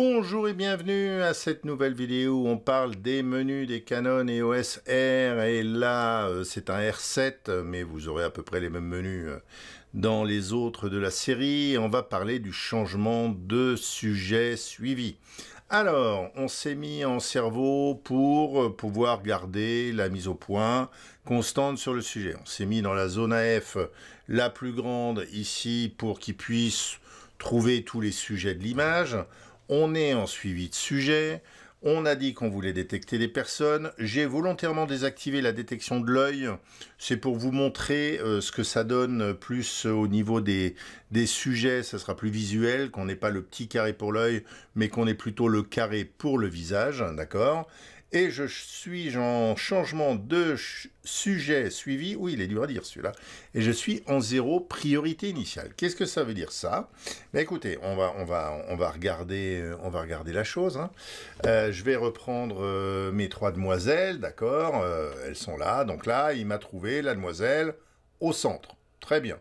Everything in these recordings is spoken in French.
Bonjour et bienvenue à cette nouvelle vidéo où on parle des menus des Canon EOS R et là euh, c'est un R7 mais vous aurez à peu près les mêmes menus euh, dans les autres de la série on va parler du changement de sujet suivi. Alors, on s'est mis en cerveau pour euh, pouvoir garder la mise au point constante sur le sujet. On s'est mis dans la zone AF la plus grande ici pour qu'il puisse trouver tous les sujets de l'image. On est en suivi de sujet. On a dit qu'on voulait détecter des personnes. J'ai volontairement désactivé la détection de l'œil. C'est pour vous montrer euh, ce que ça donne euh, plus euh, au niveau des, sujets. Ça sera plus visuel, qu'on n'est pas le petit carré pour l'œil, mais qu'on est plutôt le carré pour le visage. D'accord et je suis en changement de sujet suivi. Oui, il est dur à dire celui-là. Et je suis en zéro priorité initiale. Qu'est-ce que ça veut dire ça Mais Écoutez, on va, on, va, on, va regarder, euh, on va regarder la chose. Hein. Euh, je vais reprendre euh, mes trois demoiselles, d'accord Elles sont là. Donc là, il m'a trouvé la demoiselle au centre. Très bien.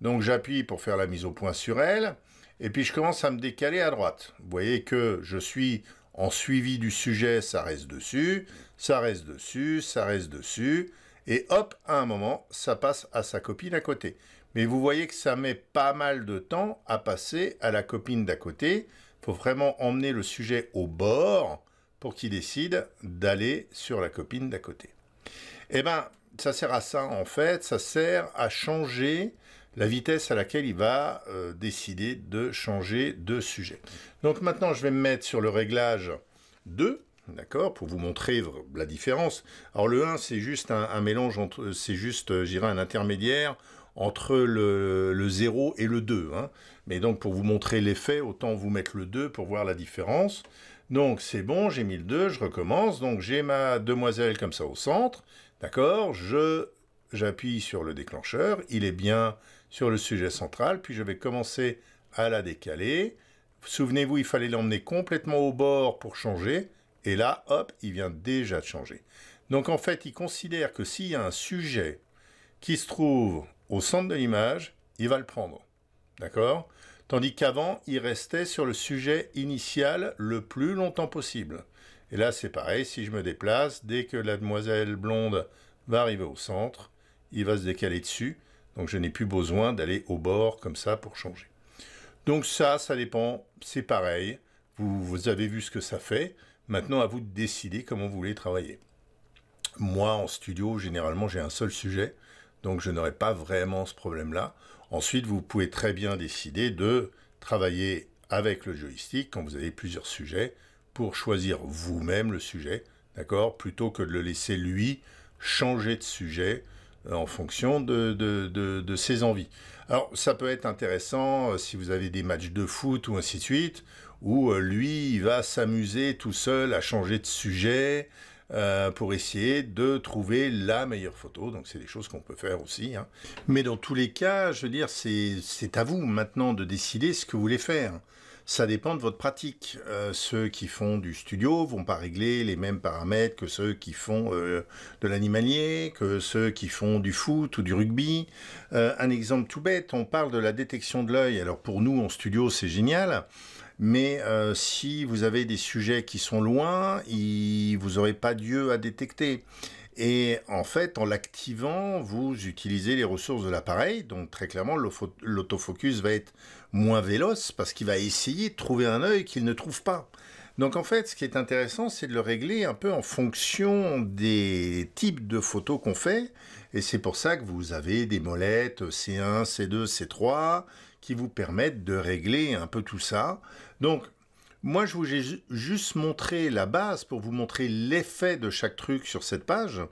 Donc j'appuie pour faire la mise au point sur elle. Et puis je commence à me décaler à droite. Vous voyez que je suis en suivi du sujet, ça reste dessus, ça reste dessus, ça reste dessus, et hop, à un moment, ça passe à sa copine à côté. Mais vous voyez que ça met pas mal de temps à passer à la copine d'à côté. Il faut vraiment emmener le sujet au bord pour qu'il décide d'aller sur la copine d'à côté. Eh bien, ça sert à ça en fait, ça sert à changer la vitesse à laquelle il va euh, décider de changer de sujet. Donc maintenant, je vais me mettre sur le réglage 2, d'accord, pour vous montrer la différence. Alors le 1, c'est juste un, mélange, entre, euh, c'est juste, euh, j'irai un intermédiaire entre le, 0 et le 2. Hein. Mais donc pour vous montrer l'effet, autant vous mettre le 2 pour voir la différence. Donc c'est bon, j'ai mis le 2, je recommence. Donc j'ai ma demoiselle comme ça au centre, d'accord, je j'appuie sur le déclencheur, il est bien sur le sujet central, puis je vais commencer à la décaler. Souvenez-vous, il fallait l'emmener complètement au bord pour changer, et là, hop, il vient déjà de changer. Donc en fait, il considère que s'il y a un sujet qui se trouve au centre de l'image, il va le prendre. D'accord Tandis qu'avant, il restait sur le sujet initial le plus longtemps possible. Et là, c'est pareil, si je me déplace, dès que la demoiselle blonde va arriver au centre, il va se décaler dessus, donc je n'ai plus besoin d'aller au bord comme ça pour changer. Donc ça, ça dépend, c'est pareil. Vous, avez vu ce que ça fait. Maintenant, à vous de décider comment vous voulez travailler. Moi, en studio, généralement, j'ai un seul sujet, donc je n'aurai pas vraiment ce problème-là. Ensuite, vous pouvez très bien décider de travailler avec le joystick quand vous avez plusieurs sujets pour choisir vous-même le sujet, d'accord Plutôt que de le laisser, lui, changer de sujet euh, en fonction de, ses envies. Alors ça peut être intéressant euh, si vous avez des matchs de foot ou ainsi de suite, où euh, lui il va s'amuser tout seul à changer de sujet pour essayer de trouver la meilleure photo. Donc c'est des choses qu'on peut faire aussi. Hein. Mais dans tous les cas, je veux dire, c'est à vous maintenant de décider ce que vous voulez faire. Ça dépend de votre pratique. Euh, ceux qui font du studio vont pas régler les mêmes paramètres que ceux qui font euh, de l'animalier, que ceux qui font du foot ou du rugby. Euh, un exemple tout bête, on parle de la détection de l'œil. Alors pour nous en studio, c'est génial. Mais si vous avez des sujets qui sont loin, vous n'aurez pas Dieu à détecter. Et en fait, en l'activant, vous utilisez les ressources de l'appareil. Donc très clairement, l'autofocus va être moins véloce parce qu'il va essayer de trouver un œil qu'il ne trouve pas. Donc en fait, ce qui est intéressant, c'est de le régler un peu en fonction des types de photos qu'on fait. Et c'est pour ça que vous avez des molettes C1, C2, C3 qui vous permettent de régler un peu tout ça. Donc moi, je vous ai juste montré la base pour vous montrer l'effet de chaque truc sur cette page.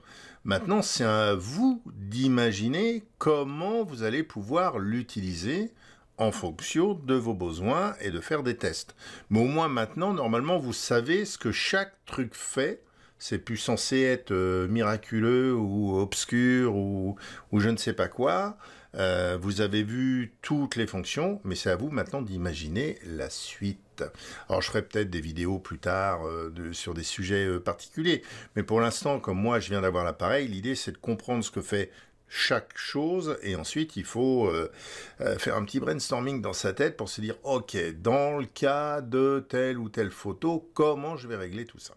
Maintenant, c'est à vous d'imaginer comment vous allez pouvoir l'utiliser en fonction de vos besoins et de faire des tests. Mais au moins maintenant, normalement, vous savez ce que chaque truc fait. C'est plus censé être euh, miraculeux ou obscur ou, je ne sais pas quoi. Euh, vous avez vu toutes les fonctions, mais c'est à vous maintenant d'imaginer la suite. Alors je ferai peut-être des vidéos plus tard euh, sur des sujets euh, particuliers, mais pour l'instant, comme moi je viens d'avoir l'appareil, l'idée c'est de comprendre ce que fait chaque chose et ensuite il faut euh, faire un petit brainstorming dans sa tête pour se dire ok dans le cas de telle ou telle photo comment je vais régler tout ça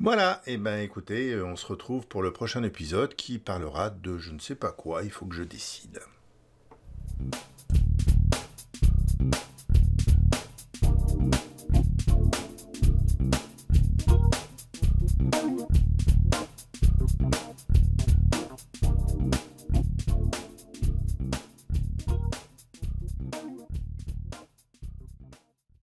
voilà et eh ben écoutez on se retrouve pour le prochain épisode qui parlera de je ne sais pas quoi il faut que je décide